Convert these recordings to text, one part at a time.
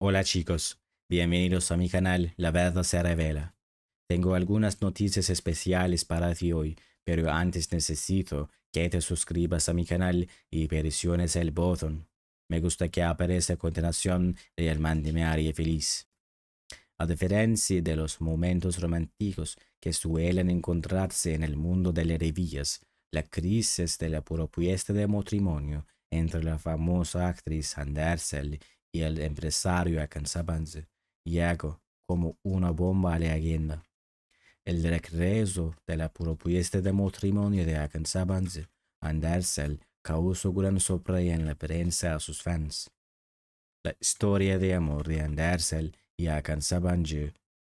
Hola chicos, bienvenidos a mi canal La Verdad se revela. Tengo algunas noticias especiales para ti hoy, pero antes necesito que te suscribas a mi canal y presiones el botón. Me gusta que aparezca a continuación el me haría feliz. A diferencia de los momentos románticos que suelen encontrarse en el mundo de las revillas, la crisis de la propuesta de matrimonio entre la famosa actriz Andersel y el empresario y Yago como una bomba a la agenda. El regreso de la propuesta de matrimonio de Alcanzabanz Andersel causó gran sorpresa en la prensa a sus fans. La historia de amor de Andersel y Alcanzabanz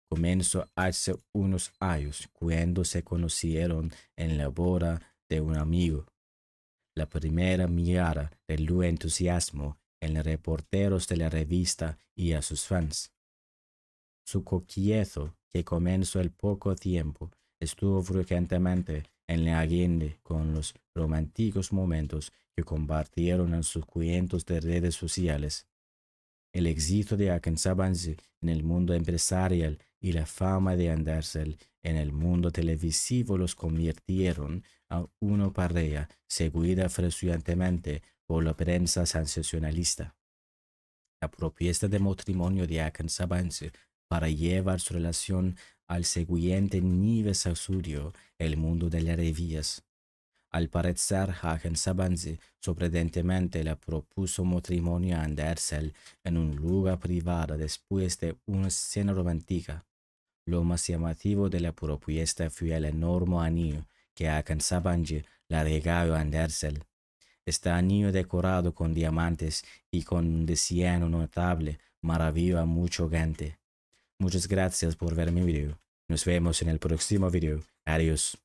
comenzó hace unos años cuando se conocieron en la boda de un amigo. La primera mirada de su entusiasmo en reporteros de la revista y a sus fans. Su coquiezo, que comenzó el poco tiempo, estuvo frecuentemente en la agenda con los románticos momentos que compartieron en sus cuentos de redes sociales. El éxito de alcanzarse en el mundo empresarial y la fama de Andersel en el mundo televisivo los convirtieron a una pareja seguida frecuentemente por la prensa sensacionalista. La propuesta de matrimonio de avance para llevar su relación al siguiente nivel sasurio, el mundo de las revistas. Al parecer, Hagen Sabanzi sorprendentemente le propuso matrimonio a Andersel en un lugar privado después de una escena romántica. Lo más llamativo de la propuesta fue el enorme anillo que Hagen Sabanzi le regaló a Andersel. Este anillo decorado con diamantes y con un diseño notable maravilla a mucho gente. Muchas gracias por ver mi video. Nos vemos en el próximo video. Adiós.